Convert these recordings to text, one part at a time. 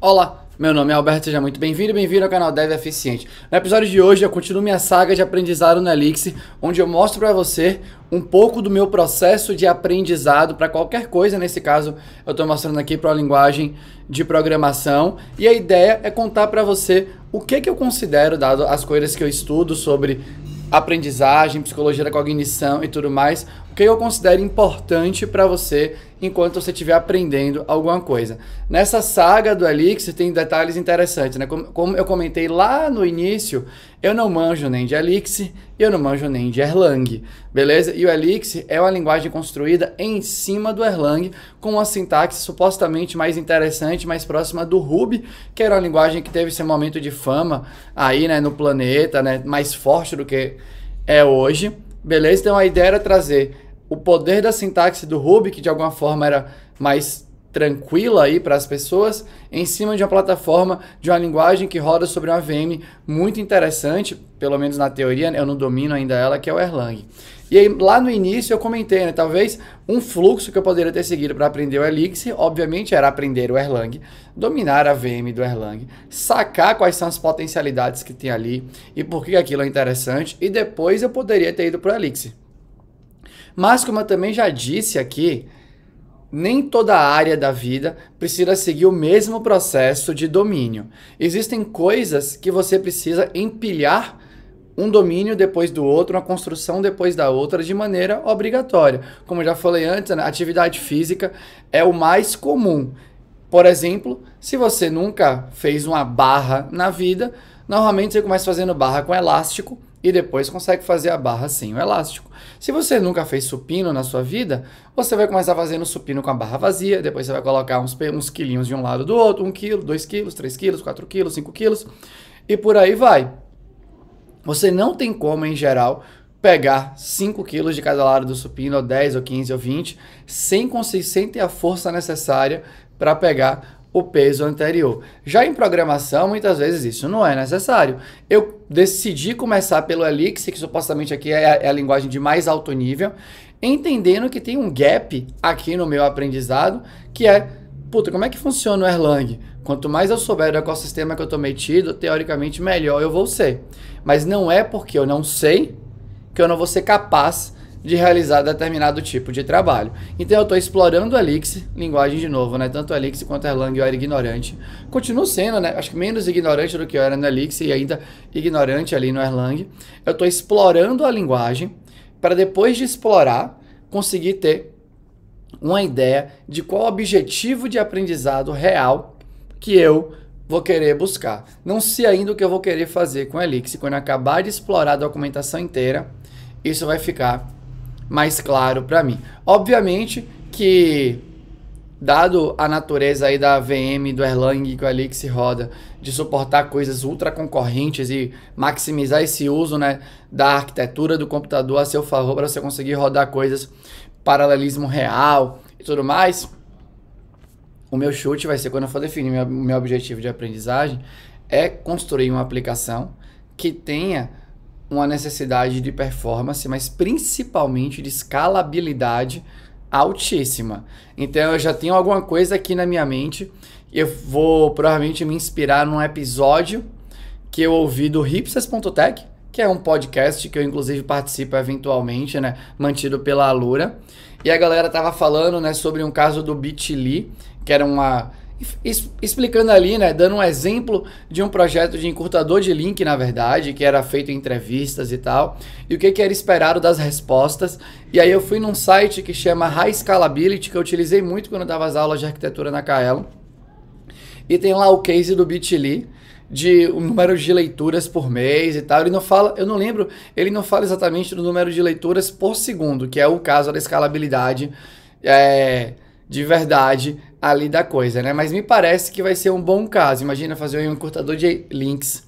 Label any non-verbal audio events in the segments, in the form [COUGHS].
Olá, meu nome é Alberto, seja muito bem-vindo e bem-vindo ao canal Dev Eficiente. No episódio de hoje eu continuo minha saga de aprendizado no Elixir, onde eu mostro para você um pouco do meu processo de aprendizado para qualquer coisa, nesse caso eu estou mostrando aqui para a linguagem de programação, e a ideia é contar para você o que, que eu considero, dado as coisas que eu estudo sobre aprendizagem, psicologia da cognição e tudo mais, que eu considero importante para você enquanto você estiver aprendendo alguma coisa. Nessa saga do Elixir tem detalhes interessantes, né? Como, como eu comentei lá no início, eu não manjo nem de Elixir e eu não manjo nem de Erlang, beleza? E o Elixir é uma linguagem construída em cima do Erlang, com uma sintaxe supostamente mais interessante, mais próxima do Ruby, que era uma linguagem que teve seu momento de fama aí, né, no planeta, né, mais forte do que é hoje, beleza? Então a ideia era trazer o poder da sintaxe do Ruby, que de alguma forma era mais tranquila aí para as pessoas, em cima de uma plataforma, de uma linguagem que roda sobre uma VM muito interessante, pelo menos na teoria, eu não domino ainda ela, que é o Erlang. E aí, lá no início eu comentei, né, talvez um fluxo que eu poderia ter seguido para aprender o Elixir, obviamente era aprender o Erlang, dominar a VM do Erlang, sacar quais são as potencialidades que tem ali e por que aquilo é interessante, e depois eu poderia ter ido para o Elixir. Mas, como eu também já disse aqui, nem toda área da vida precisa seguir o mesmo processo de domínio. Existem coisas que você precisa empilhar um domínio depois do outro, uma construção depois da outra, de maneira obrigatória. Como eu já falei antes, a né, atividade física é o mais comum. Por exemplo, se você nunca fez uma barra na vida, normalmente você começa fazendo barra com elástico, e depois consegue fazer a barra sem o elástico. Se você nunca fez supino na sua vida, você vai começar fazendo supino com a barra vazia, depois você vai colocar uns, uns quilinhos de um lado do outro, 1 um quilo, 2 quilos, 3 quilos, 4 quilos, 5 quilos, e por aí vai. Você não tem como, em geral, pegar 5 quilos de cada lado do supino, ou 10, ou 15, ou 20, sem, sem ter a força necessária para pegar o peso anterior. Já em programação, muitas vezes isso não é necessário. Eu decidi começar pelo elixir, que supostamente aqui é a, é a linguagem de mais alto nível, entendendo que tem um gap aqui no meu aprendizado, que é puta, como é que funciona o Erlang? Quanto mais eu souber do ecossistema que eu estou metido, teoricamente melhor eu vou ser. Mas não é porque eu não sei que eu não vou ser capaz de realizar determinado tipo de trabalho. Então eu estou explorando o Elixir, linguagem de novo, né? Tanto o Elixir quanto o Erlang eu era ignorante. Continuo sendo, né? Acho que menos ignorante do que eu era no Elixir e ainda ignorante ali no Erlang. Eu estou explorando a linguagem para depois de explorar conseguir ter uma ideia de qual objetivo de aprendizado real que eu vou querer buscar. Não sei ainda o que eu vou querer fazer com o Elixir Quando eu acabar de explorar a documentação inteira, isso vai ficar mais claro para mim. Obviamente que dado a natureza aí da VM do Erlang que ali que se roda de suportar coisas ultra concorrentes e maximizar esse uso né, da arquitetura do computador a seu favor para você conseguir rodar coisas paralelismo real e tudo mais o meu chute vai ser quando eu for definir meu, meu objetivo de aprendizagem é construir uma aplicação que tenha uma necessidade de performance, mas principalmente de escalabilidade altíssima. Então eu já tenho alguma coisa aqui na minha mente. Eu vou provavelmente me inspirar num episódio que eu ouvi do hipsters.tech, que é um podcast que eu inclusive participo eventualmente, né, mantido pela Alura. E a galera tava falando, né, sobre um caso do Bitly, que era uma explicando ali, né, dando um exemplo de um projeto de encurtador de link, na verdade, que era feito em entrevistas e tal, e o que, que era esperado das respostas. E aí eu fui num site que chama High Scalability, que eu utilizei muito quando eu dava as aulas de arquitetura na Kaelon. E tem lá o case do Bitly, de um número de leituras por mês e tal. Ele não fala, eu não lembro, ele não fala exatamente do número de leituras por segundo, que é o caso da escalabilidade é, de verdade ali da coisa, né? Mas me parece que vai ser um bom caso. Imagina fazer um encurtador de links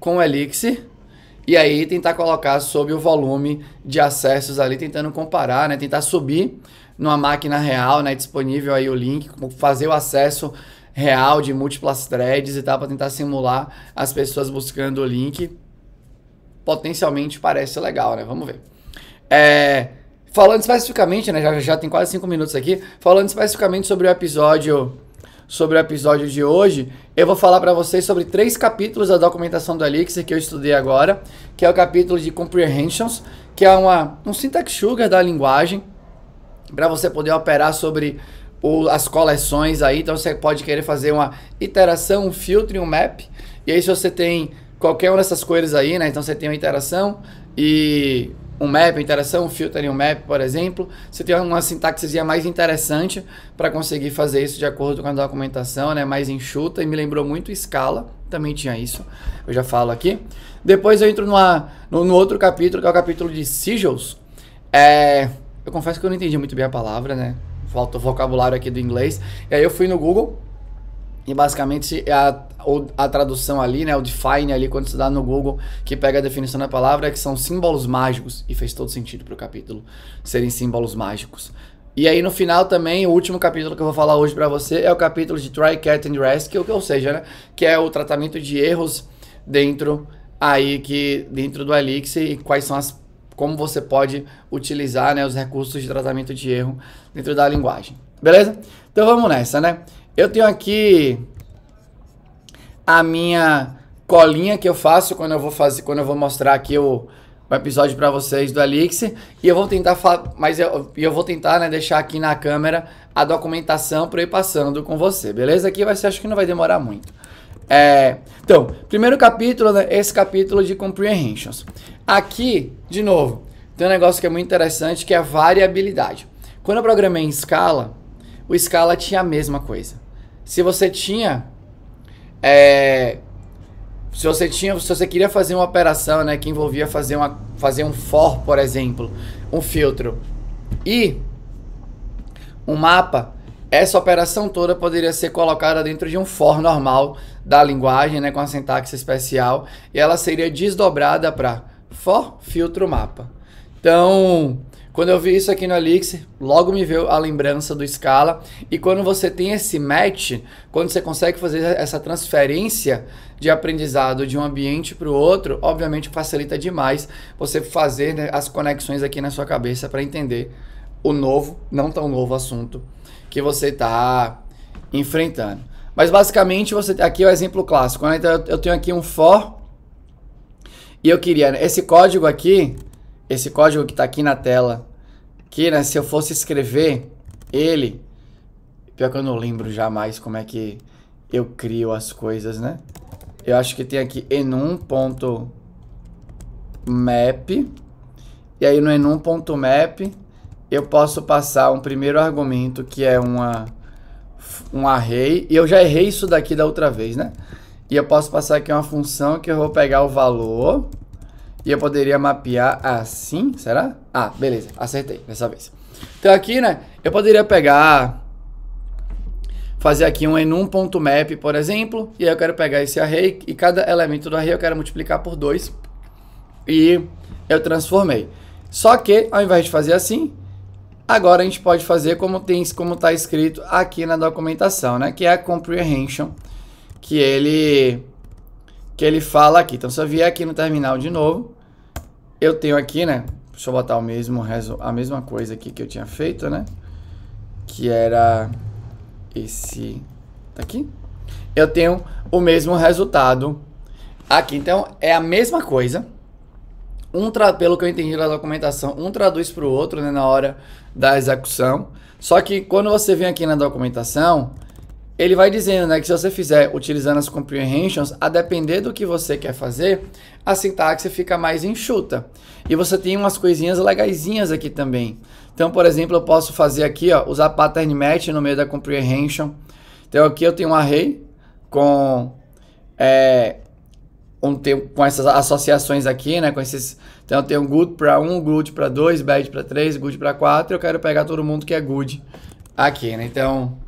com o Elixir e aí tentar colocar sobre o volume de acessos ali, tentando comparar, né? Tentar subir numa máquina real, né? Disponível aí o link, fazer o acesso real de múltiplas threads e tal, para tentar simular as pessoas buscando o link. Potencialmente parece legal, né? Vamos ver. É, falando especificamente, né? Já, já tem quase cinco minutos aqui. Falando especificamente sobre o episódio sobre o episódio de hoje, eu vou falar para vocês sobre três capítulos da documentação do Elixir que eu estudei agora, que é o capítulo de Comprehensions, que é uma, um syntax sugar da linguagem, para você poder operar sobre o, as coleções aí. Então você pode querer fazer uma iteração, um filtro e um map. E aí se você tem qualquer uma dessas coisas aí, né? Então você tem uma iteração e um map, interação, um filter em um map, por exemplo, você tem uma sintaxezinha mais interessante para conseguir fazer isso de acordo com a documentação, né? mais enxuta, e me lembrou muito Scala, também tinha isso, eu já falo aqui. Depois eu entro numa, no, no outro capítulo, que é o capítulo de sigils. É, eu confesso que eu não entendi muito bem a palavra, né? Falta o vocabulário aqui do inglês. E aí eu fui no Google e basicamente é a ou a tradução ali, né, o define ali quando você dá no Google, que pega a definição da palavra, é que são símbolos mágicos e fez todo sentido para o capítulo serem símbolos mágicos. E aí no final também, o último capítulo que eu vou falar hoje para você é o capítulo de Try Cat and Rescue, ou seja, né, que é o tratamento de erros dentro aí que dentro do Elixir e quais são as como você pode utilizar, né, os recursos de tratamento de erro dentro da linguagem. Beleza? Então vamos nessa, né? Eu tenho aqui a minha colinha que eu faço quando eu vou fazer, quando eu vou mostrar aqui o, o episódio para vocês do Elixir. E eu vou tentar mas eu, eu vou tentar, né, deixar aqui na câmera a documentação para ir passando com você, beleza? Aqui vai ser, acho que não vai demorar muito. É, então, primeiro capítulo, né, esse capítulo de comprehensions. Aqui, de novo, tem um negócio que é muito interessante que é a variabilidade. Quando eu programei em escala, o escala tinha a mesma coisa. Se você tinha é, se você tinha, se você queria fazer uma operação, né, que envolvia fazer uma, fazer um for, por exemplo, um filtro e um mapa, essa operação toda poderia ser colocada dentro de um for normal da linguagem, né, com a sintaxe especial, e ela seria desdobrada para for, filtro, mapa. Então, quando eu vi isso aqui no Elixir, logo me veio a lembrança do Scala. E quando você tem esse match, quando você consegue fazer essa transferência de aprendizado de um ambiente para o outro, obviamente facilita demais você fazer né, as conexões aqui na sua cabeça para entender o novo, não tão novo assunto que você está enfrentando. Mas basicamente você aqui é o exemplo clássico. Né? Então eu tenho aqui um for e eu queria né, esse código aqui esse código que está aqui na tela, que né, se eu fosse escrever ele, pior que eu não lembro jamais como é que eu crio as coisas, né? Eu acho que tem aqui enum.map, e aí no enum.map eu posso passar um primeiro argumento que é uma, um array, e eu já errei isso daqui da outra vez, né? E eu posso passar aqui uma função que eu vou pegar o valor e eu poderia mapear assim, será? Ah, beleza, acertei dessa vez. Então aqui, né, eu poderia pegar, fazer aqui um enum.map, por exemplo, e aí eu quero pegar esse array, e cada elemento do array eu quero multiplicar por 2, e eu transformei. Só que, ao invés de fazer assim, agora a gente pode fazer como tem, como está escrito aqui na documentação, né, que é a comprehension, que ele que ele fala aqui. Então, se eu vier aqui no terminal de novo, eu tenho aqui, né? Deixa eu botar o mesmo, a mesma coisa aqui que eu tinha feito, né? Que era esse aqui. Eu tenho o mesmo resultado aqui. Então, é a mesma coisa. Um tra... Pelo que eu entendi da documentação, um traduz para o outro né, na hora da execução. Só que quando você vem aqui na documentação, ele vai dizendo né, que se você fizer utilizando as comprehensions, a depender do que você quer fazer, a sintaxe fica mais enxuta. E você tem umas coisinhas legaisinhas aqui também. Então, por exemplo, eu posso fazer aqui, ó, usar pattern match no meio da comprehension. Então aqui eu tenho um array com, é, um, com essas associações aqui, né, com esses... Então eu tenho good para 1, um, good para 2, bad para 3, good para 4. Eu quero pegar todo mundo que é good aqui, né? Então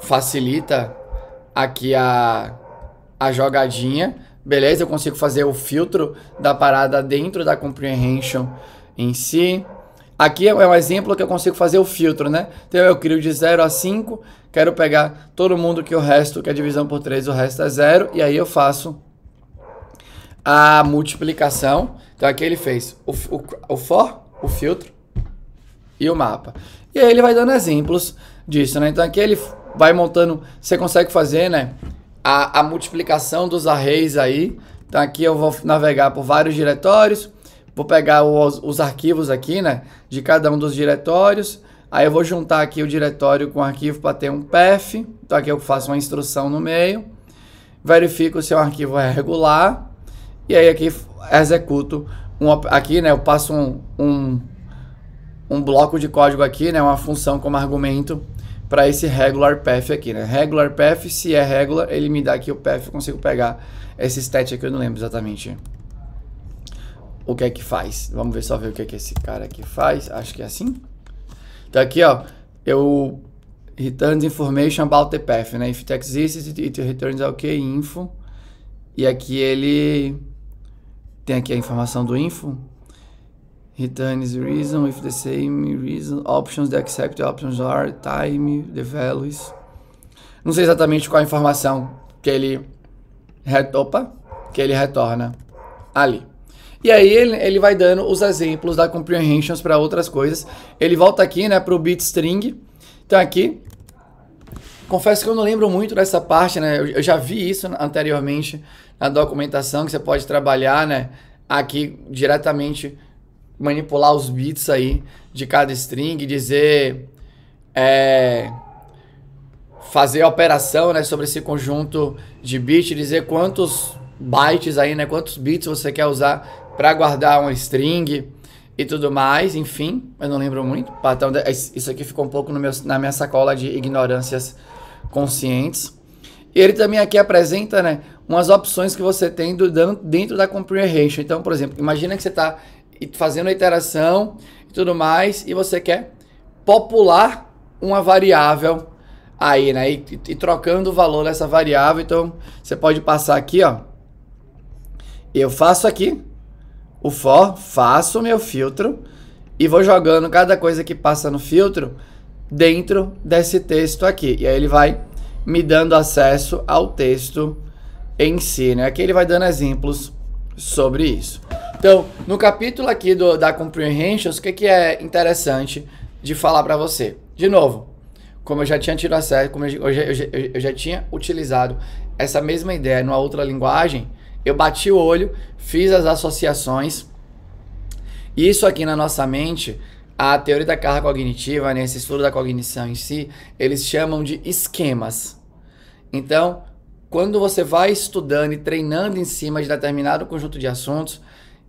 facilita aqui a, a jogadinha. Beleza, eu consigo fazer o filtro da parada dentro da comprehension em si. Aqui é um exemplo que eu consigo fazer o filtro, né? Então eu crio de 0 a 5, quero pegar todo mundo que o resto, que a é divisão por 3, o resto é 0, e aí eu faço a multiplicação. Então aqui ele fez o, o, o for, o filtro e o mapa. E aí ele vai dando exemplos disso, né? Então aqui ele vai montando, você consegue fazer, né? A, a multiplicação dos arrays aí. Então aqui eu vou navegar por vários diretórios, vou pegar os, os arquivos aqui, né? De cada um dos diretórios. Aí eu vou juntar aqui o diretório com o arquivo para ter um path. Então aqui eu faço uma instrução no meio. Verifico se o arquivo é regular. E aí aqui executo um, aqui, né? Eu passo um, um, um bloco de código aqui, né? Uma função como argumento para esse regular path aqui, né? Regular path, se é regular, ele me dá aqui o path, eu consigo pegar esse stat aqui, eu não lembro exatamente o que é que faz. Vamos ver só ver o que é que esse cara aqui faz. Acho que é assim. Então aqui, ó, eu returns information about the path, né? If it exists, it, it returns ok, info. E aqui ele tem aqui a informação do info return is reason if the same reason. Options, the accept options are time, the values. Não sei exatamente qual a informação que ele retopa, que ele retorna ali. E aí ele, ele vai dando os exemplos da comprehensions para outras coisas. Ele volta aqui, né, para o bit string. Então aqui, confesso que eu não lembro muito dessa parte, né? Eu, eu já vi isso anteriormente na documentação que você pode trabalhar, né, aqui diretamente manipular os bits aí de cada string, dizer. É, fazer a operação né, sobre esse conjunto de bits, dizer quantos bytes aí, né, quantos bits você quer usar para guardar uma string e tudo mais, enfim, eu não lembro muito, então isso aqui ficou um pouco meu, na minha sacola de ignorâncias conscientes. E ele também aqui apresenta né, umas opções que você tem do, dentro da Comprehension. Então, por exemplo, imagina que você está e fazendo a iteração e tudo mais, e você quer popular uma variável aí, né? E, e, trocando o valor dessa variável. Então, você pode passar aqui, ó. Eu faço aqui o for, faço meu filtro e vou jogando cada coisa que passa no filtro dentro desse texto aqui. E aí ele vai me dando acesso ao texto em si, né? Aqui ele vai dando exemplos sobre isso. Então, no capítulo aqui do, da Comprehensions, o que, que é interessante de falar para você? De novo, como eu já tinha tido acesso, como eu já, eu, já, eu já tinha utilizado essa mesma ideia numa outra linguagem, eu bati o olho, fiz as associações. E isso aqui na nossa mente, a teoria da carga cognitiva, nesse né, estudo da cognição em si, eles chamam de esquemas. Então, quando você vai estudando e treinando em cima de determinado conjunto de assuntos,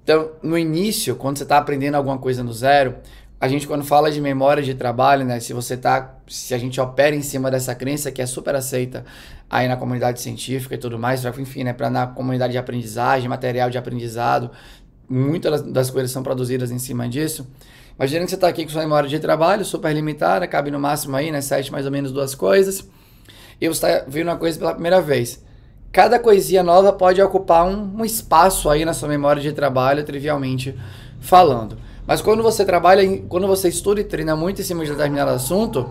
então no início, quando você está aprendendo alguma coisa no zero, a gente quando fala de memória de trabalho, né, se você tá, se a gente opera em cima dessa crença que é super aceita aí na comunidade científica e tudo mais, enfim, né, para na comunidade de aprendizagem, material de aprendizado, muitas das coisas são produzidas em cima disso. Imagina que você está aqui com sua memória de trabalho super limitada, cabe no máximo aí, né, sete mais ou menos duas coisas e você está vendo uma coisa pela primeira vez. Cada coisinha nova pode ocupar um, um espaço aí na sua memória de trabalho, trivialmente falando. Mas quando você trabalha, quando você estuda e treina muito em cima de determinado assunto,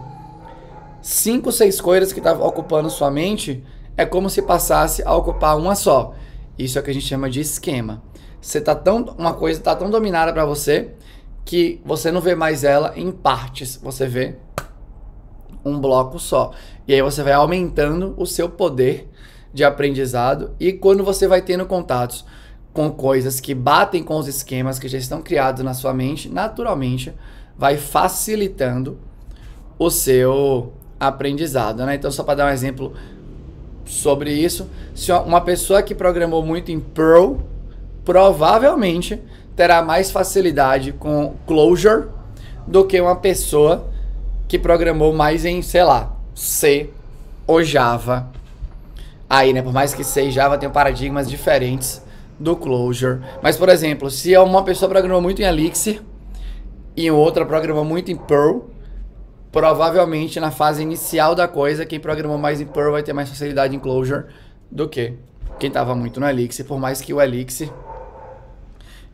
cinco, seis coisas que estavam tá ocupando sua mente é como se passasse a ocupar uma só. Isso é o que a gente chama de esquema. Você tá tão uma coisa está tão dominada para você que você não vê mais ela em partes, você vê um bloco só. E aí você vai aumentando o seu poder de aprendizado e quando você vai tendo contatos com coisas que batem com os esquemas que já estão criados na sua mente, naturalmente vai facilitando o seu aprendizado, né? Então só para dar um exemplo sobre isso, se uma pessoa que programou muito em Perl, provavelmente terá mais facilidade com Clojure do que uma pessoa que programou mais em, sei lá, C, ou Java. Aí, né, por mais que C e Java tenham paradigmas diferentes do Clojure. Mas, por exemplo, se é uma pessoa programou muito em Elixir e outra programou muito em Perl, provavelmente na fase inicial da coisa, quem programou mais em Perl vai ter mais facilidade em Clojure do que quem estava muito no Elixir, por mais que o Elixir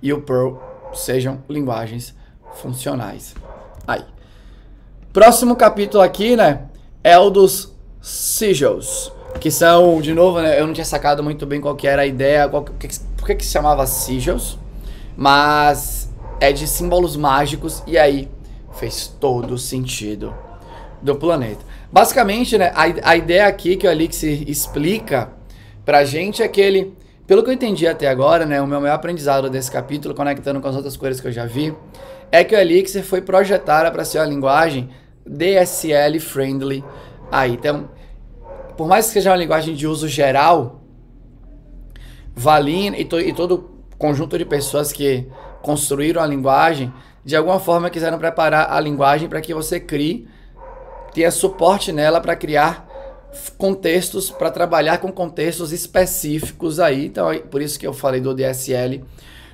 e o Perl sejam linguagens funcionais. Aí. Próximo capítulo aqui, né? Eldos é Sigils. Que são, de novo, né, eu não tinha sacado muito bem qual que era a ideia, qual, que, por que, que se chamava Sigils, mas é de símbolos mágicos e aí fez todo o sentido do planeta. Basicamente, né, a, a ideia aqui que o elixir explica pra gente é que ele, pelo que eu entendi até agora, né, o meu maior aprendizado desse capítulo, conectando com as outras coisas que eu já vi, é que o Elixir foi projetada para ser uma linguagem DSL friendly aí. Então, por mais que seja uma linguagem de uso geral, Valin e, to, e todo conjunto de pessoas que construíram a linguagem, de alguma forma quiseram preparar a linguagem para que você crie, tenha suporte nela para criar contextos, para trabalhar com contextos específicos aí. Então, por isso que eu falei do DSL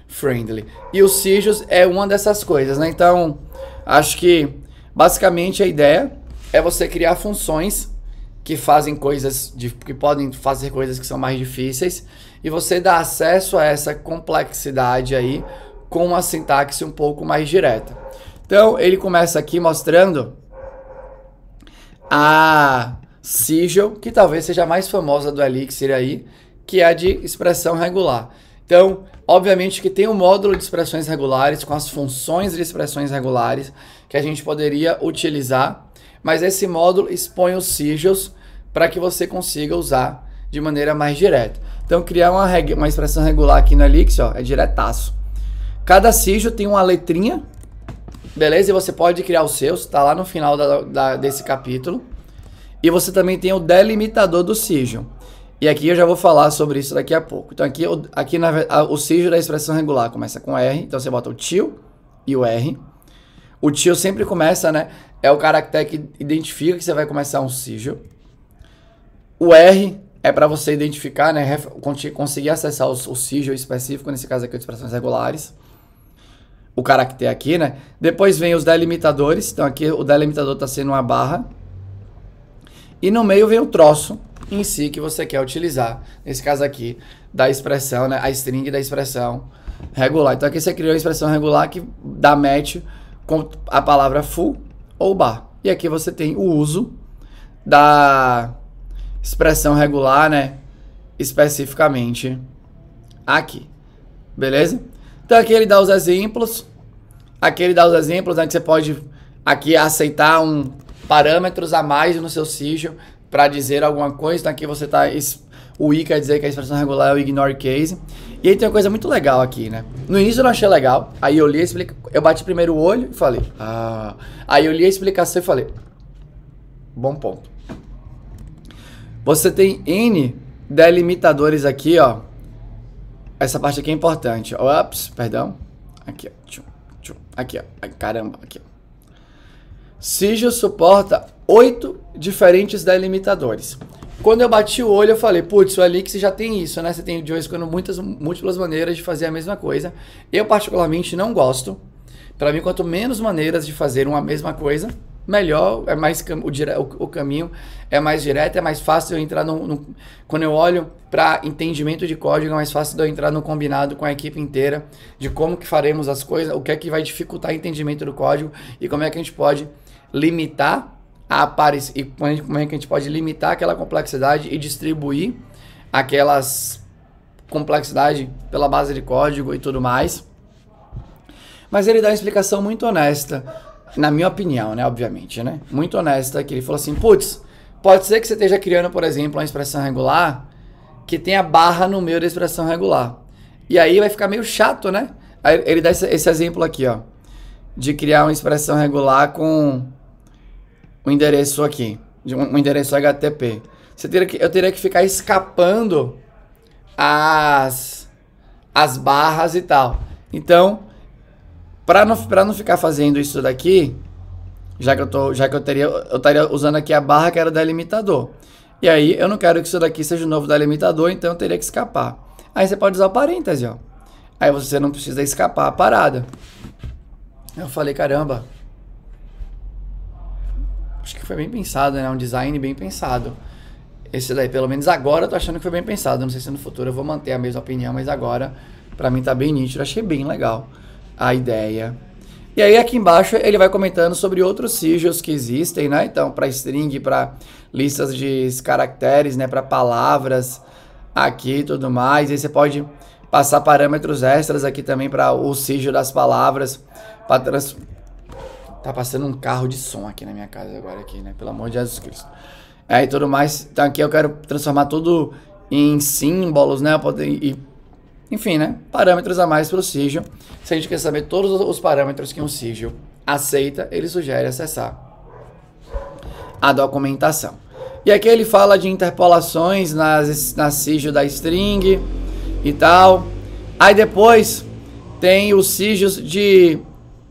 friendly. E o sijos é uma dessas coisas, né? Então, acho que Basicamente a ideia é você criar funções que fazem coisas de, que podem fazer coisas que são mais difíceis e você dá acesso a essa complexidade aí com uma sintaxe um pouco mais direta. Então ele começa aqui mostrando a sigil, que talvez seja a mais famosa do Elixir aí, que é a de expressão regular. Então, obviamente que tem um módulo de expressões regulares com as funções de expressões regulares que a gente poderia utilizar, mas esse módulo expõe os sigils para que você consiga usar de maneira mais direta. Então, criar uma, uma expressão regular aqui no Elixir ó, é diretaço. Cada sigil tem uma letrinha, beleza? E você pode criar os seus, está lá no final da, da, desse capítulo. E você também tem o delimitador do sigil. E aqui eu já vou falar sobre isso daqui a pouco. Então, aqui, aqui na, a, o sigil da expressão regular começa com R, então você bota o tio e o R. O tio sempre começa, né? É o caractere que identifica que você vai começar um sigil. O R é para você identificar, né? Conseguir acessar o, o sigil específico, nesse caso aqui, de expressões regulares. O caractere aqui, né? Depois vem os delimitadores. Então aqui o delimitador está sendo uma barra. E no meio vem o troço em si que você quer utilizar. Nesse caso aqui, da expressão, né? A string da expressão regular. Então aqui você criou a expressão regular que dá match com a palavra full ou bar. E aqui você tem o uso da expressão regular, né? Especificamente aqui. Beleza? Então aqui ele dá os exemplos. Aqui ele dá os exemplos, né? Que você pode aqui aceitar um parâmetros a mais no seu sigil para dizer alguma coisa, então tá? aqui você está o i quer dizer que a expressão regular é o ignore case. E aí tem uma coisa muito legal aqui, né? No início eu não achei legal, aí eu li a explicação, eu bati primeiro o olho e falei, ah. Aí eu li a explicação e falei, bom ponto. Você tem N delimitadores aqui, ó. Essa parte aqui é importante. Ops, perdão. Aqui, ó. Aqui, ó. Caramba, aqui, ó. Sigil suporta oito diferentes delimitadores. Quando eu bati o olho, eu falei, putz, o Elixir já tem isso, né? Você tem de vez em quando muitas, múltiplas maneiras de fazer a mesma coisa. Eu particularmente não gosto. Para mim, quanto menos maneiras de fazer uma mesma coisa, melhor, é mais o, o, o, caminho é mais direto, é mais fácil eu entrar no, no quando eu olho para entendimento de código, é mais fácil eu entrar no combinado com a equipe inteira de como que faremos as coisas, o que é que vai dificultar o entendimento do código e como é que a gente pode limitar a aparecer. E como é que a gente pode limitar aquela complexidade e distribuir aquelas complexidade pela base de código e tudo mais. Mas ele dá uma explicação muito honesta, na minha opinião, né? Obviamente, né? Muito honesta, que ele falou assim: putz, pode ser que você esteja criando, por exemplo, uma expressão regular que tenha barra no meio da expressão regular. E aí vai ficar meio chato, né? Aí ele dá esse exemplo aqui, ó. De criar uma expressão regular com o endereço aqui, um endereço HTTP. Você teria que, eu teria que ficar escapando as, as barras e tal. Então, para não, pra não ficar fazendo isso daqui, já que eu tô, já que eu teria, eu estaria usando aqui a barra que era o delimitador. E aí eu não quero que isso daqui seja o novo delimitador, então eu teria que escapar. Aí você pode usar o parêntese, ó. Aí você não precisa escapar a parada. Eu falei, caramba, acho que foi bem pensado, né? É um design bem pensado. Esse daí, pelo menos agora, eu tô achando que foi bem pensado. Não sei se no futuro eu vou manter a mesma opinião, mas agora, para mim, tá bem nítido. Eu achei bem legal a ideia. E aí aqui embaixo ele vai comentando sobre outros sigils que existem, né? Então, para string, para listas de caracteres, né, para palavras aqui e tudo mais. E aí você pode passar parâmetros extras aqui também para o sigil das palavras, para trans Tá passando um carro de som aqui na minha casa agora, aqui, né? Pelo amor de Jesus Cristo. É, e tudo mais. Então aqui eu quero transformar tudo em símbolos, né? E, enfim, né? Parâmetros a mais para o sigil. Se a gente quer saber todos os parâmetros que um sigil aceita, ele sugere acessar a documentação. E aqui ele fala de interpolações nas, na sigil da string e tal. Aí depois tem os sigils de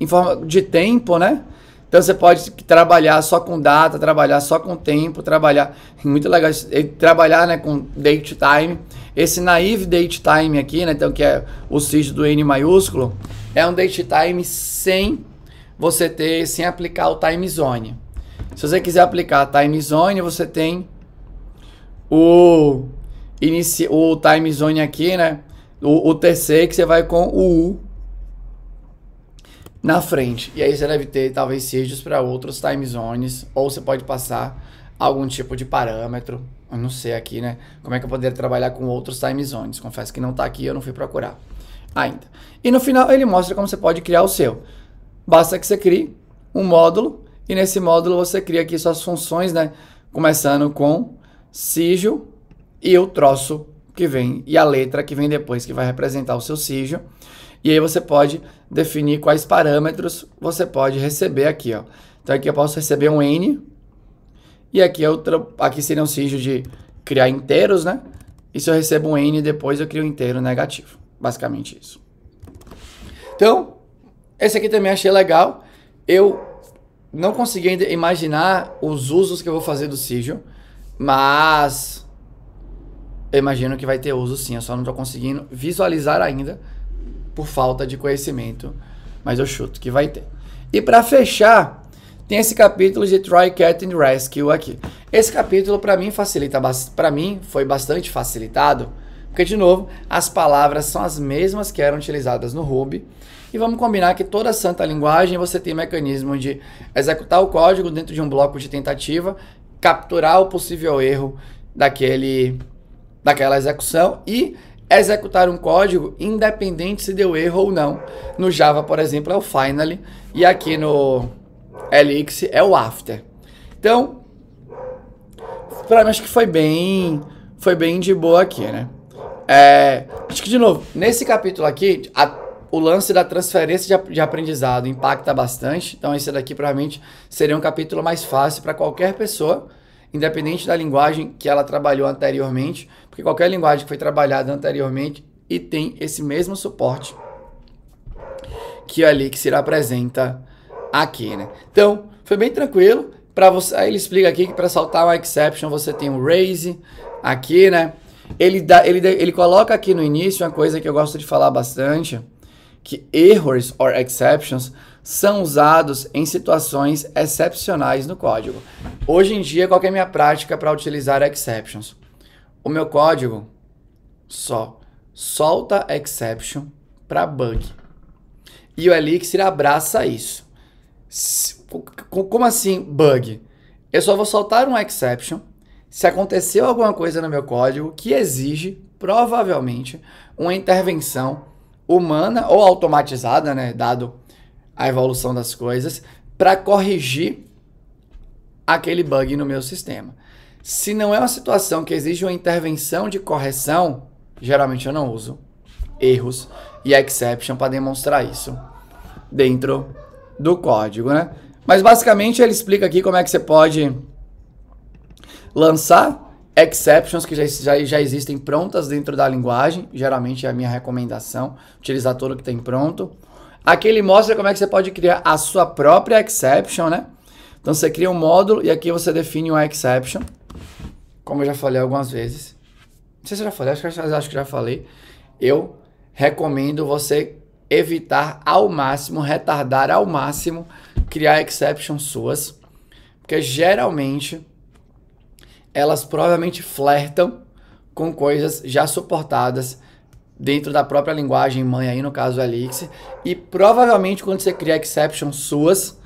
em forma de tempo, né? Então você pode trabalhar só com data, trabalhar só com tempo, trabalhar [LAUGHS] muito legal trabalhar né, com date time. Esse naive date time aqui, né, então que é o CIS do N maiúsculo, é um date time sem você ter, sem aplicar o time zone. Se você quiser aplicar time zone, você tem o inici, o time zone aqui, né? O, o TC que você vai com o U na frente. E aí você deve ter talvez sejas para outros time zones, ou você pode passar algum tipo de parâmetro. Eu não sei aqui, né? Como é que eu poderia trabalhar com outros time zones? Confesso que não está aqui, eu não fui procurar ainda. E no final ele mostra como você pode criar o seu. Basta que você crie um módulo e nesse módulo você cria aqui suas funções, né? Começando com sigil e o troço que vem e a letra que vem depois que vai representar o seu sigil. E aí você pode definir quais parâmetros você pode receber aqui. Ó. Então aqui eu posso receber um N, e aqui, eu, é aqui seria um sigilo de criar inteiros, né? E se eu recebo um N, depois eu crio um inteiro negativo. Basicamente isso. Então, esse aqui também achei legal. Eu não consegui imaginar os usos que eu vou fazer do sigil, mas eu imagino que vai ter uso sim. Eu só não estou conseguindo visualizar ainda por falta de conhecimento, mas eu chuto que vai ter. E para fechar, tem esse capítulo de Try Cat and Rescue aqui. Esse capítulo para mim facilita para mim foi bastante facilitado, porque de novo, as palavras são as mesmas que eram utilizadas no Ruby. E vamos combinar que toda santa linguagem você tem mecanismo de executar o código dentro de um bloco de tentativa, capturar o possível erro daquele daquela execução e executar um código independente se deu erro ou não. No Java, por exemplo, é o finally e aqui no Elixir é o after. Então, para mim acho que foi bem, foi bem de boa aqui, né? É, acho que de novo, nesse capítulo aqui, a, o lance da transferência de, de aprendizado impacta bastante. Então, esse daqui provavelmente seria um capítulo mais fácil para qualquer pessoa independente da linguagem que ela trabalhou anteriormente, porque qualquer linguagem que foi trabalhada anteriormente e tem esse mesmo suporte que ali que se apresenta aqui, né? Então, foi bem tranquilo. Para você, aí ele explica aqui que para saltar uma exception você tem um raise aqui, né? Ele dá, ele ele coloca aqui no início uma coisa que eu gosto de falar bastante, que errors or exceptions são usados em situações excepcionais no código. Hoje em dia, qual é a minha prática para utilizar exceptions? O meu código só solta exception para bug. E o Elixir abraça isso. Como assim bug? Eu só vou soltar um exception se aconteceu alguma coisa no meu código que exige, provavelmente, uma intervenção humana ou automatizada, né? Dado a evolução das coisas para corrigir aquele bug no meu sistema. Se não é uma situação que exige uma intervenção de correção, geralmente eu não uso erros e exception para demonstrar isso dentro do código, né? Mas basicamente ele explica aqui como é que você pode lançar exceptions que já, já, já existem prontas dentro da linguagem. Geralmente é a minha recomendação utilizar tudo que tem pronto Aqui ele mostra como é que você pode criar a sua própria exception, né? Então você cria um módulo e aqui você define uma exception, como eu já falei algumas vezes. Não sei se eu já falei, acho que, acho que já falei. Eu recomendo você evitar ao máximo, retardar ao máximo, criar exceptions suas, porque geralmente elas provavelmente flertam com coisas já suportadas dentro da própria linguagem mãe aí, no caso Elixir. E provavelmente quando você cria exceptions suas,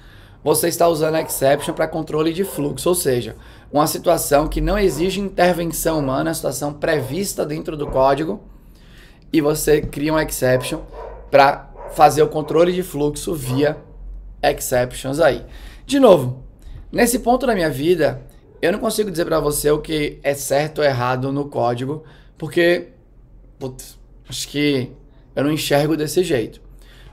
você está usando a exception para controle de fluxo, ou seja, uma situação que não exige intervenção humana, situação prevista dentro do código, e você cria uma exception para fazer o controle de fluxo via exceptions aí. De novo, nesse ponto da minha vida, eu não consigo dizer para você o que é certo ou errado no código, porque putz, Acho que eu não enxergo desse jeito.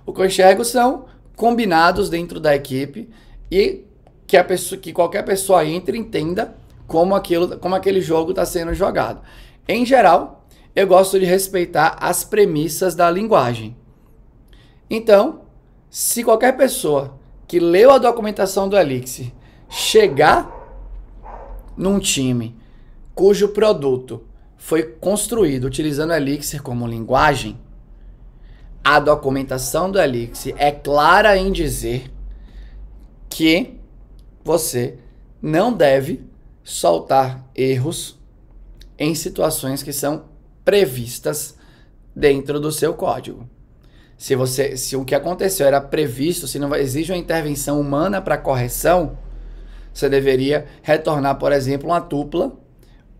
O que eu enxergo são combinados dentro da equipe e que, a pessoa, que qualquer pessoa entre e entenda como, aquilo, como aquele jogo está sendo jogado. Em geral, eu gosto de respeitar as premissas da linguagem. Então, se qualquer pessoa que leu a documentação do Elixir chegar num time cujo produto foi construído utilizando Elixir como linguagem, a documentação do Elixir é clara em dizer que você não deve soltar erros em situações que são previstas dentro do seu código. Se você, se o que aconteceu era previsto, se não exige uma intervenção humana para correção, você deveria retornar, por exemplo, uma tupla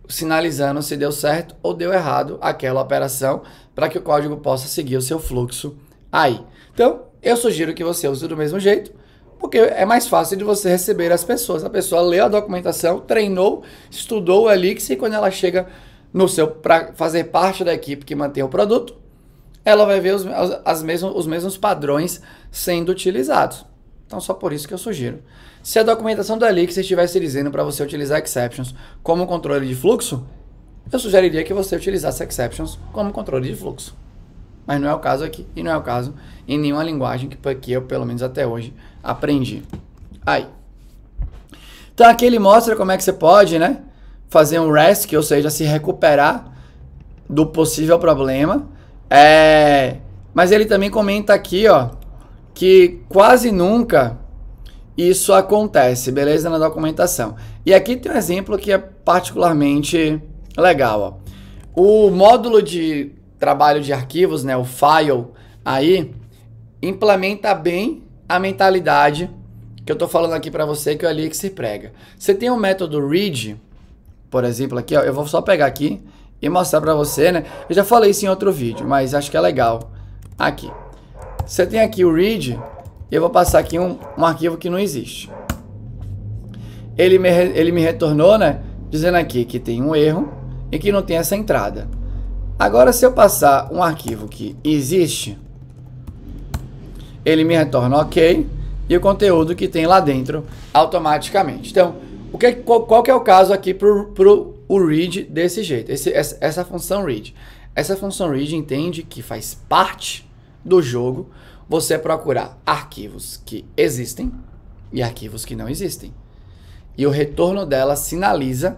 sinalizando se deu certo ou deu errado aquela operação para que o código possa seguir o seu fluxo aí. Então, eu sugiro que você use do mesmo jeito, porque é mais fácil de você receber as pessoas. A pessoa leu a documentação, treinou, estudou o elixir e quando ela chega no seu para fazer parte da equipe que mantém o produto, ela vai ver os, as mesmos, os mesmos padrões sendo utilizados. Então, só por isso que eu sugiro. Se a documentação do Elixir estivesse dizendo para você utilizar exceptions como controle de fluxo, eu sugeriria que você utilizasse exceptions como controle de fluxo. Mas não é o caso aqui e não é o caso em nenhuma linguagem que, que eu, pelo menos até hoje, aprendi. Aí. Então aqui ele mostra como é que você pode, né? Fazer um rescue, ou seja, se recuperar do possível problema. É... Mas ele também comenta aqui, ó, que quase nunca isso acontece, beleza? Na documentação. E aqui tem um exemplo que é particularmente legal. Ó. O módulo de trabalho de arquivos, né, o file, aí implementa bem a mentalidade que eu estou falando aqui para você que é o Elixir prega. Você tem o um método read, por exemplo, aqui, ó, eu vou só pegar aqui e mostrar para você, né? Eu já falei isso em outro vídeo, mas acho que é legal. Aqui. Você tem aqui o read, eu vou passar aqui um, um arquivo que não existe. Ele me, ele me retornou, né? Dizendo aqui que tem um erro e que não tem essa entrada. Agora, se eu passar um arquivo que existe, ele me retorna ok e o conteúdo que tem lá dentro automaticamente. Então, o que, qual, qual que é o caso aqui para o read desse jeito? Esse, essa, essa função read. Essa função read entende que faz parte do jogo você procurar arquivos que existem e arquivos que não existem. E o retorno dela sinaliza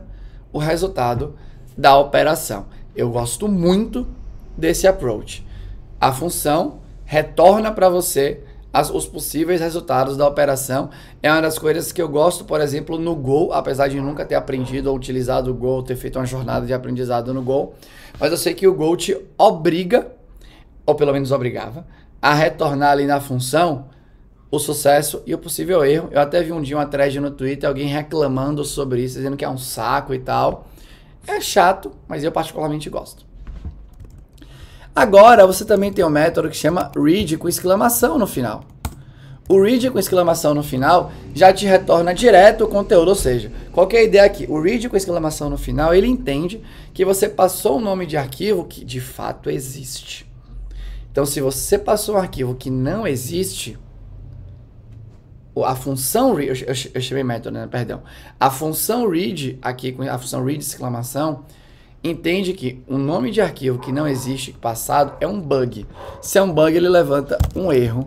o resultado da operação. Eu gosto muito desse approach. A função retorna para você as, os possíveis resultados da operação. É uma das coisas que eu gosto, por exemplo, no Go, apesar de nunca ter aprendido ou utilizado o Go, ter feito uma jornada de aprendizado no Go, mas eu sei que o Go te obriga, ou pelo menos obrigava, a retornar ali na função o sucesso e o possível erro. Eu até vi um dia uma thread no Twitter, alguém reclamando sobre isso, dizendo que é um saco e tal. É chato, mas eu particularmente gosto. Agora, você também tem um método que chama read com exclamação no final. O read com exclamação no final já te retorna direto o conteúdo, ou seja, qualquer é ideia aqui? O read com exclamação no final, ele entende que você passou um nome de arquivo que de fato existe. Então, se você passou um arquivo que não existe, a função read, eu, eu chamei método, né? Perdão. A função read, aqui com a função read exclamação, entende que o um nome de arquivo que não existe passado é um bug. Se é um bug, ele levanta um erro.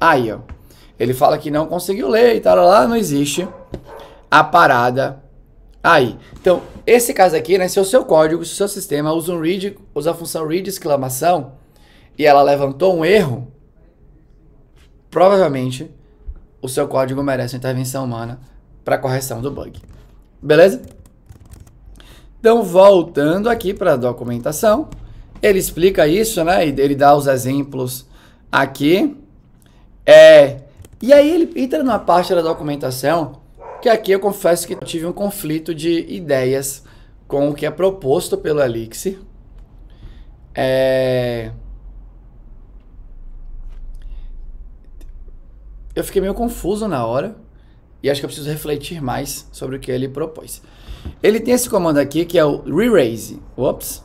Aí, ó. Ele fala que não conseguiu ler e tal, lá não existe a parada aí. Então, esse caso aqui, né? Se o seu código, se o seu sistema usa um read, usa a função read exclamação, e ela levantou um erro, provavelmente o seu código merece intervenção humana para correção do bug. Beleza? Então, voltando aqui para a documentação, ele explica isso, né? Ele dá os exemplos aqui. É, e aí ele entra numa parte da documentação que aqui eu confesso que tive um conflito de ideias com o que é proposto pelo Elixir. É, eu fiquei meio confuso na hora e acho que eu preciso refletir mais sobre o que ele propôs. Ele tem esse comando aqui que é o re-raise. Ops.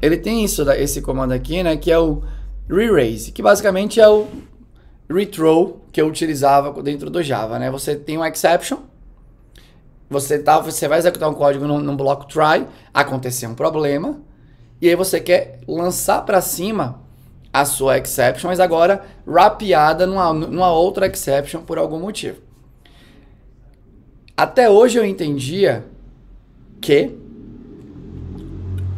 Ele tem isso, esse comando aqui, né, que é o re-raise, que basicamente é o retrow que eu utilizava dentro do Java, né? Você tem um exception, você tá, você vai executar um código num, num bloco try, acontecer um problema, e aí você quer lançar para cima a sua exception, mas agora rapeada numa, numa outra exception por algum motivo. Até hoje eu entendia que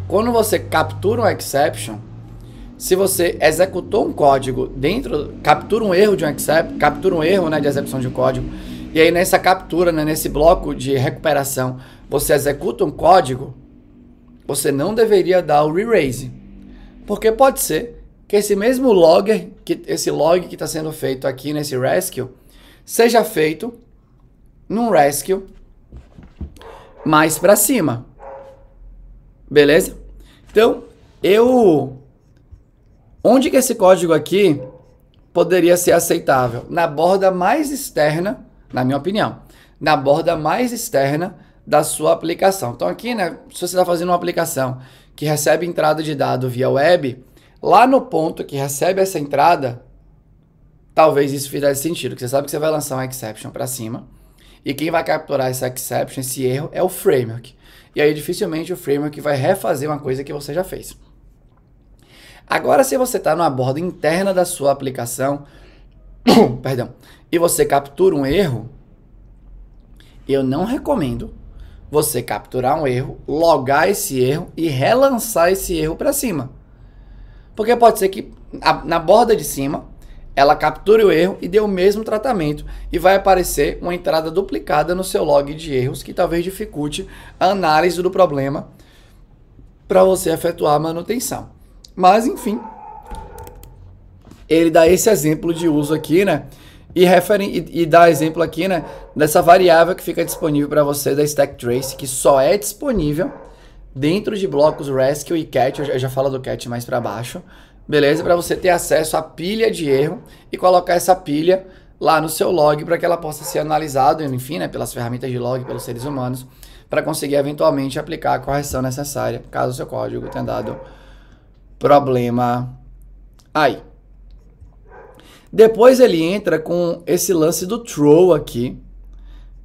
quando você captura um exception, se você executou um código dentro, captura um erro de um exception, captura um erro né, de execução de um código, e aí nessa captura, né, nesse bloco de recuperação, você executa um código, você não deveria dar o re-raise. Porque pode ser que esse mesmo logger, que esse log que está sendo feito aqui nesse rescue, seja feito num rescue mais para cima. Beleza? Então, eu onde que esse código aqui poderia ser aceitável? Na borda mais externa, na minha opinião, na borda mais externa da sua aplicação. Então aqui, né, se você está fazendo uma aplicação que recebe entrada de dado via web, lá no ponto que recebe essa entrada, talvez isso fizesse sentido, que você sabe que você vai lançar uma exception para cima, e quem vai capturar essa exception, esse erro, é o framework. E aí dificilmente o framework vai refazer uma coisa que você já fez. Agora, se você está numa borda interna da sua aplicação, [COUGHS] perdão, e você captura um erro, eu não recomendo você capturar um erro, logar esse erro e relançar esse erro para cima. Porque pode ser que na borda de cima ela capture o erro e dê o mesmo tratamento e vai aparecer uma entrada duplicada no seu log de erros que talvez dificulte a análise do problema para você efetuar a manutenção. Mas enfim, ele dá esse exemplo de uso aqui, né? E, referen e, e dá exemplo aqui, né? Dessa variável que fica disponível para você da Stack Trace, que só é disponível dentro de blocos Rescue e Cat, eu já falo do Cat mais para baixo, beleza? Para você ter acesso à pilha de erro e colocar essa pilha lá no seu log para que ela possa ser analisada, enfim, né, pelas ferramentas de log, pelos seres humanos, para conseguir eventualmente aplicar a correção necessária, caso o seu código tenha dado problema aí. Depois ele entra com esse lance do throw aqui,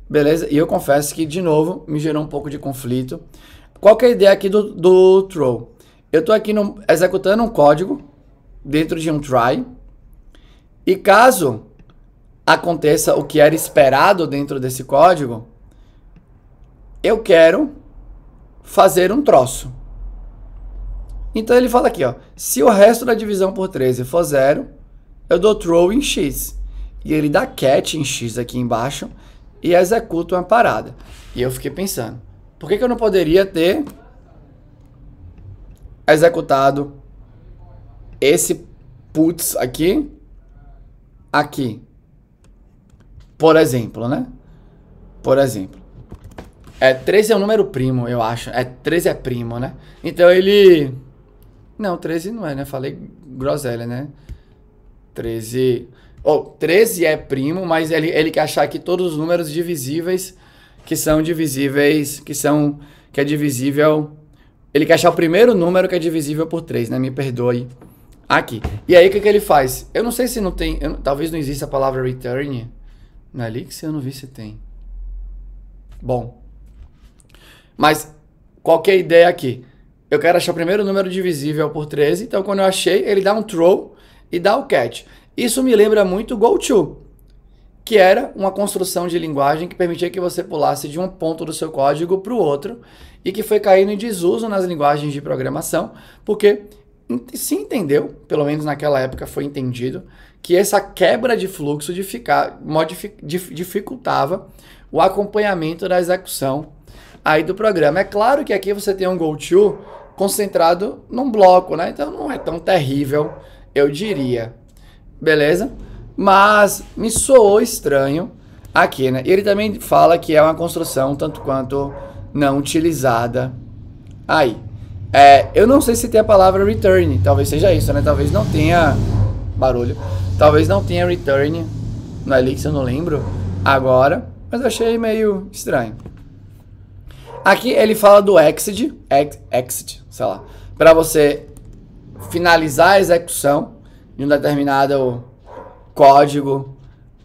beleza? E eu confesso que, de novo, me gerou um pouco de conflito, qual que é a ideia aqui do, do throw? Eu estou aqui no, executando um código dentro de um try. E caso aconteça o que era esperado dentro desse código, eu quero fazer um troço. Então ele fala aqui, ó, se o resto da divisão por 13 for zero, eu dou throw em x. E ele dá cat em x aqui embaixo e executa uma parada. E eu fiquei pensando, por que, que eu não poderia ter executado esse puts aqui, aqui? Por exemplo, né? Por exemplo. É, 13 é um número primo, eu acho. É, 13 é primo, né? Então ele... Não, 13 não é, né? Falei groselha, né? 13... oh, 13 é primo, mas ele, ele quer achar aqui todos os números divisíveis que são divisíveis, que são que é divisível. Ele quer achar o primeiro número que é divisível por 3, né? Me perdoe aqui. E aí o que, que ele faz? Eu não sei se não tem, eu, talvez não exista a palavra return na né, Elix, eu não vi se tem. Bom. Mas qual que é a ideia aqui? Eu quero achar o primeiro número divisível por 13, então quando eu achei, ele dá um throw e dá o catch. Isso me lembra muito go to que era uma construção de linguagem que permitia que você pulasse de um ponto do seu código para o outro e que foi caindo em desuso nas linguagens de programação, porque se entendeu, pelo menos naquela época foi entendido, que essa quebra de fluxo de ficar, modific, dificultava o acompanhamento da execução aí do programa. É claro que aqui você tem um go-to concentrado num bloco, né? Então não é tão terrível, eu diria. Beleza? mas me soou estranho aqui, né? Ele também fala que é uma construção tanto quanto não utilizada. Aí, é, eu não sei se tem a palavra return, talvez seja isso, né? Talvez não tenha barulho, talvez não tenha return no Elixir, eu não lembro agora, mas achei meio estranho. Aqui ele fala do exit, ex, exit, sei lá, para você finalizar a execução de um determinado código.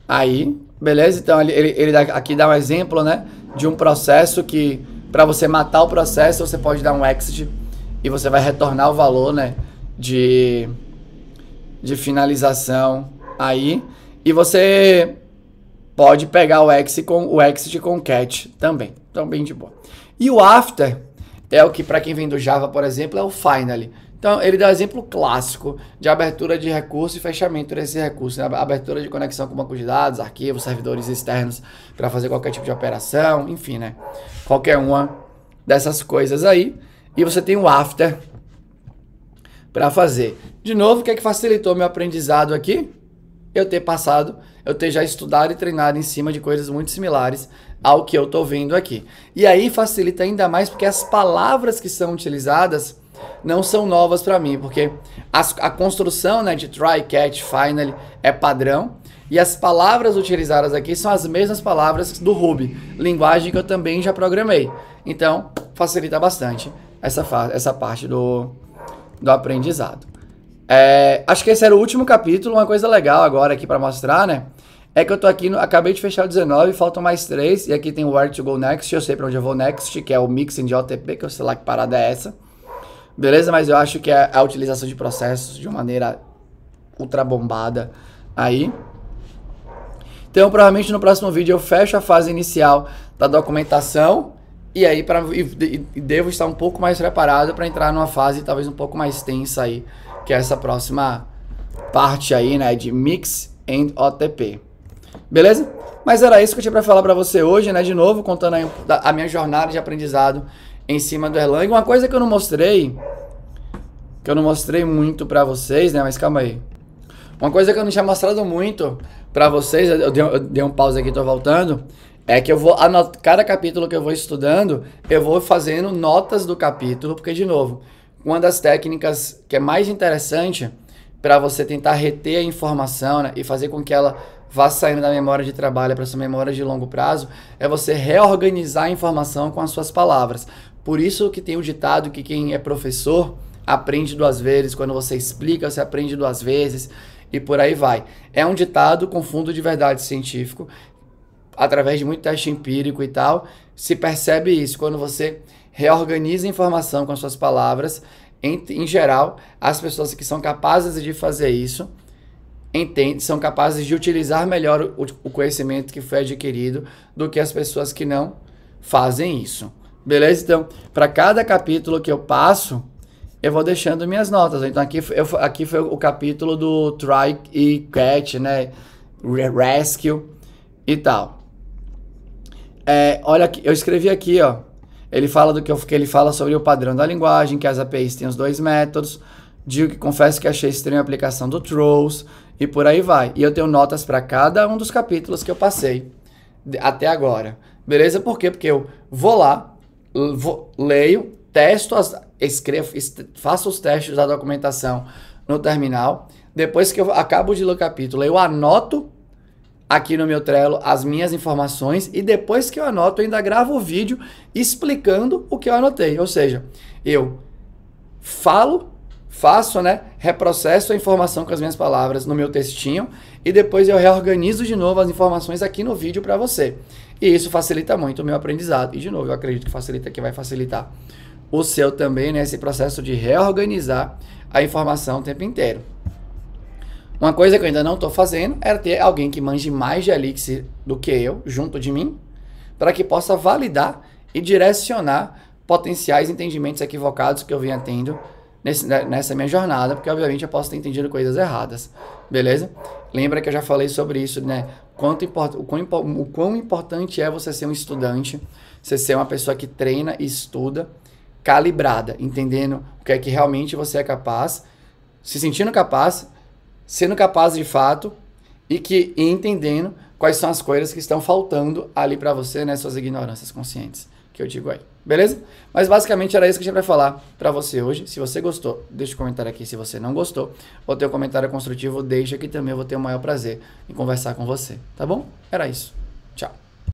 Aí, beleza? Então ele, ele, ele dá, aqui dá um exemplo, né? De um processo que para você matar o processo você pode dar um exit e você vai retornar o valor, né? De de finalização aí e você pode pegar o exit com o exit com catch também, então, bem de boa. E o after é o que para quem vem do Java, por exemplo, é o finally. Então, ele dá exemplo clássico de abertura de recurso e fechamento desse recurso, né? abertura de conexão com banco de dados, arquivos, servidores externos para fazer qualquer tipo de operação, enfim, né? Qualquer uma dessas coisas aí. E você tem o after para fazer. De novo, o que é que facilitou meu aprendizado aqui? Eu ter passado, eu ter já estudado e treinado em cima de coisas muito similares ao que eu estou vendo aqui. E aí facilita ainda mais porque as palavras que são utilizadas não são novas para mim, porque as, a construção né, de try, catch, finally é padrão. E as palavras utilizadas aqui são as mesmas palavras do Ruby, linguagem que eu também já programei. Então, facilita bastante essa, essa parte do, do aprendizado. É, acho que esse era o último capítulo. Uma coisa legal agora aqui para mostrar, né? É que eu tô aqui, no, acabei de fechar o 19, faltam mais 3. E aqui tem o Where to Go Next, eu sei pra onde eu vou next, que é o Mixing de OTP, que eu sei lá que parada é essa. Beleza? Mas eu acho que é a utilização de processos de uma maneira ultra bombada aí. Então, provavelmente no próximo vídeo eu fecho a fase inicial da documentação e aí pra, e, e devo estar um pouco mais preparado para entrar numa fase talvez um pouco mais tensa aí, que é essa próxima parte aí, né, de Mix and OTP. Beleza? Mas era isso que eu tinha para falar para você hoje, né, de novo, contando a minha jornada de aprendizado em cima do Erlang. Uma coisa que eu não mostrei, que eu não mostrei muito pra vocês, né? Mas calma aí. Uma coisa que eu não tinha mostrado muito pra vocês, eu dei, eu dei um pause aqui, tô voltando, é que eu vou cada capítulo que eu vou estudando, eu vou fazendo notas do capítulo, porque de novo, uma das técnicas que é mais interessante para você tentar reter a informação né, e fazer com que ela vá saindo da memória de trabalho para sua memória de longo prazo, é você reorganizar a informação com as suas palavras. Por isso que tem o ditado que quem é professor aprende duas vezes, quando você explica, você aprende duas vezes e por aí vai. É um ditado com fundo de verdade científico, através de muito teste empírico e tal, se percebe isso quando você reorganiza a informação com as suas palavras. Em, em geral, as pessoas que são capazes de fazer isso entende, são capazes de utilizar melhor o, o conhecimento que foi adquirido do que as pessoas que não fazem isso. Beleza? Então, para cada capítulo que eu passo, eu vou deixando minhas notas. Então, aqui, eu, aqui foi o capítulo do Try e Catch, né? Rescue e tal. É, olha, aqui, eu escrevi aqui, ó. Ele fala do que, eu, que ele fala sobre o padrão da linguagem, que as APIs têm os dois métodos. Digo que confesso que achei estranha a aplicação do Trolls e por aí vai. E eu tenho notas para cada um dos capítulos que eu passei até agora. Beleza? Por quê? Porque eu vou lá, leio, testo, as, escrevo, faço os testes da documentação no terminal. Depois que eu acabo de ler o capítulo, eu anoto aqui no meu Trello as minhas informações e depois que eu anoto, eu ainda gravo o vídeo explicando o que eu anotei. Ou seja, eu falo, faço, né, reprocesso a informação com as minhas palavras no meu textinho e depois eu reorganizo de novo as informações aqui no vídeo para você. E isso facilita muito o meu aprendizado. E, de novo, eu acredito que facilita, que vai facilitar o seu também, né? Esse processo de reorganizar a informação o tempo inteiro. Uma coisa que eu ainda não estou fazendo é ter alguém que manje mais de Elixir do que eu, junto de mim, para que possa validar e direcionar potenciais entendimentos equivocados que eu venha tendo nesse, né, nessa minha jornada, porque obviamente eu posso ter entendido coisas erradas, beleza? Lembra que eu já falei sobre isso, né? quanto o, quão, o quão importante é você ser um estudante, você ser uma pessoa que treina e estuda, calibrada, entendendo o que é que realmente você é capaz, se sentindo capaz, sendo capaz de fato e que e entendendo quais são as coisas que estão faltando ali para você, né, suas ignorâncias conscientes que eu digo aí. Beleza? Mas basicamente era isso que a gente vai falar para você hoje. Se você gostou, deixa o um comentário aqui. Se você não gostou, ou teu comentário construtivo, deixa que também eu vou ter o maior prazer em conversar com você. Tá bom? Era isso. Tchau.